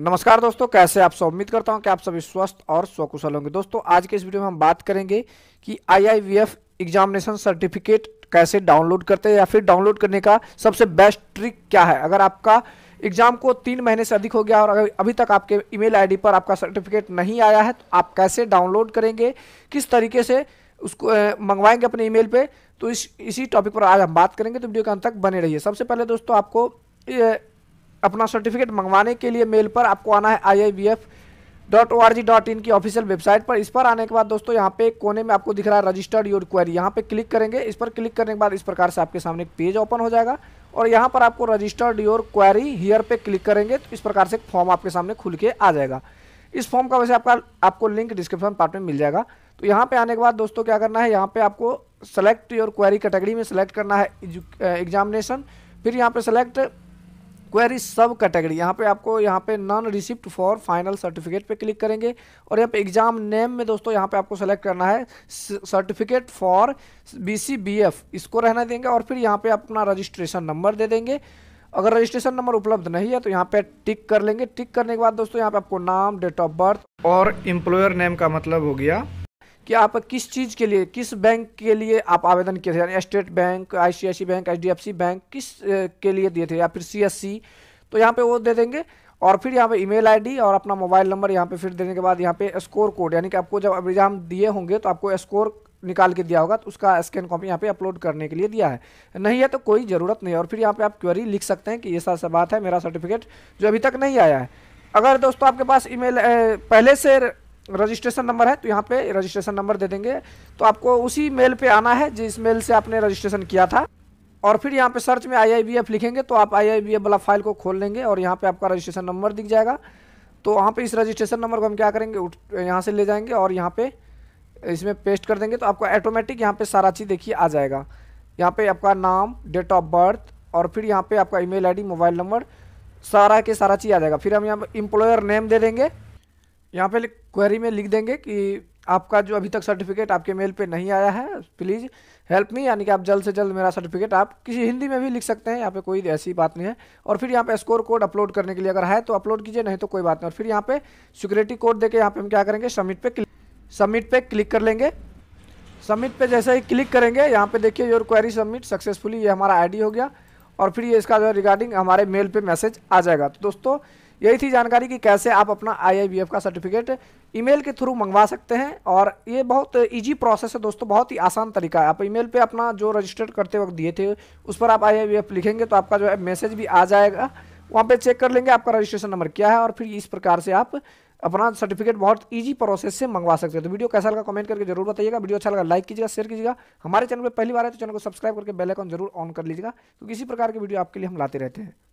नमस्कार दोस्तों कैसे आप सब उम्मीद करता हूं कि आप सभी स्वस्थ और स्वकुशल होंगे दोस्तों आज के इस वीडियो में हम बात करेंगे कि आईआईवीएफ एग्जामिनेशन सर्टिफिकेट कैसे डाउनलोड करते हैं या फिर डाउनलोड करने का सबसे बेस्ट ट्रिक क्या है अगर आपका एग्जाम को तीन महीने से अधिक हो गया और अगर अभी तक आपके ईमेल आई पर आपका सर्टिफिकेट नहीं आया है तो आप कैसे डाउनलोड करेंगे किस तरीके से उसको मंगवाएंगे अपने ईमेल पे तो इस इसी टॉपिक पर आज हम बात करेंगे तो वीडियो के अंत तक बने रहिए सबसे पहले दोस्तों आपको अपना सर्टिफिकेट मंगवाने के लिए मेल पर आपको आना है I I F dot O R G dot in की ऑफिशियल वेबसाइट पर इस पर आने के बाद दोस्तों यहाँ पे कोने में आपको दिख रहा है रजिस्टर्ड योर क्वेरी यहाँ पे क्लिक करेंगे इस पर क्लिक करने के बाद इस प्रकार से आपके सामने एक पेज ओपन हो जाएगा और यहाँ पर आपको रजिस्टर्ड योर क्वेरी हियर पे क्लिक करेंगे तो इस प्रकार से एक फॉर्म आपके सामने खुल के आ जाएगा इस फॉर्म का वैसे आपका आपको लिंक डिस्क्रिप्शन पार्ट में मिल जाएगा तो यहाँ पे आने के बाद दोस्तों क्या करना है यहाँ पे आपको सेलेक्ट योर क्वेरी कैटेगरी में सेलेक्ट करना है एग्जामिनेशन फिर यहाँ पे सेलेक्ट क्वेरी सब कैटेगरी यहाँ पे आपको यहाँ पे non receipt for final certificate पे क्लिक करेंगे और यहाँ पे एग्जाम नेम में दोस्तों यहाँ पे आपको सेलेक्ट करना है सर्टिफिकेट फॉर बीसीबीएफ इसको रहना देंगे और फिर यहाँ पे आप अपना रजिस्ट्रेशन नंबर दे देंगे अगर रजिस्ट्रेशन नंबर उपलब्ध नहीं है तो यहाँ पे टिक कर लेंगे टिक करने के बाद दोस्तों यहाँ पे आपको नाम डेट ऑफ बर्थ और एम्प्लॉयर नेम का मतलब हो गया कि आप किस चीज़ के लिए किस बैंक के लिए आप आवेदन किए थे यानी State Bank ICICI Bank HDFC Bank किस के लिए दिए थे या फिर सीएससी तो यहाँ पे वो दे देंगे और फिर यहाँ पे ईमेल आईडी और अपना मोबाइल नंबर यहाँ पे फिर देने के बाद यहाँ पे स्कोर कोड यानी कि आपको जब एग्ज़ाम दिए होंगे तो आपको स्कोर निकाल के दिया होगा तो उसका स्कैन कॉपी यहाँ पे अपलोड करने के लिए दिया है नहीं है तो कोई ज़रूरत नहीं और फिर यहाँ पे आप क्वेरी लिख सकते हैं कि ये सारा बात है मेरा सर्टिफिकेट जो अभी तक नहीं आया है अगर दोस्तों आपके पास ईमेल पहले से रजिस्ट्रेशन नंबर है तो यहाँ पे रजिस्ट्रेशन नंबर दे देंगे तो आपको उसी मेल पे आना है जिस मेल से आपने रजिस्ट्रेशन किया था और फिर यहाँ पे सर्च में आई लिखेंगे तो आप आई वाला फाइल को खोल लेंगे और यहाँ पे आपका रजिस्ट्रेशन नंबर दिख जाएगा तो वहाँ पे इस रजिस्ट्रेशन नंबर को हम क्या करेंगे यहाँ से ले जाएंगे और यहाँ पे इसमें पेस्ट कर देंगे तो आपको ऑटोमेटिक यहाँ पे सारा चीज़ देखिए आ जाएगा यहाँ पे आपका नाम डेट ऑफ बर्थ और फिर यहाँ पे आपका ईमेल आईडी मोबाइल नंबर सारा के सारा चीज़ आ जाएगा फिर हम यहाँ पर इम्प्लॉयर नेम दे देंगे यहाँ पे क्वेरी में लिख देंगे कि आपका जो अभी तक सर्टिफिकेट आपके मेल पे नहीं आया है प्लीज़ हेल्प मी यानी कि आप जल्द से जल्द मेरा सर्टिफिकेट आप किसी हिंदी में भी लिख सकते हैं यहाँ पे कोई ऐसी बात नहीं है और फिर यहाँ पे स्कोर कोड अपलोड करने के लिए अगर है तो अपलोड कीजिए नहीं तो कोई बात नहीं और फिर यहाँ पे सिक्योरिटी कोड देके यहाँ पे हम क्या करेंगे सबमिट पे सबमिट पे क्लिक कर लेंगे सबमिट पे जैसे ही क्लिक करेंगे यहाँ पे देखिए योर क्वेरी सबमिट सक्सेसफुली ये हमारा आई हो गया और फिर ये इसका जो रिगार्डिंग हमारे मेल पर मैसेज आ जाएगा तो दोस्तों यही थी जानकारी कि कैसे आप अपना आई का सर्टिफिकेट ईमेल के थ्रू मंगवा सकते हैं और ये बहुत इजी प्रोसेस है दोस्तों बहुत ही आसान तरीका है आप ईमेल पे अपना जो रजिस्टर्ड करते वक्त दिए थे उस पर आप आई लिखेंगे तो आपका जो है मैसेज भी आ जाएगा वहाँ पर चेक कर लेंगे आपका रजिस्ट्रेशन नंबर क्या है और फिर इस प्रकार से आप अपना सर्टिफिकेट बहुत इजी प्रोसेस से मंगवा सकते हैं तो वीडियो कैसा लगा कमेंट करके जरूर बताइएगा वीडियो अच्छा लगा लाइक कीजिएगा शेयर कीजिएगा हमारे चैनल पर पहली बार है तो चैनल को सब्सक्राइब करके बेल आइकन जरूर ऑन कर लीजिएगा क्योंकि तो इसी प्रकार के वीडियो आपके लिए हम लाते रहते हैं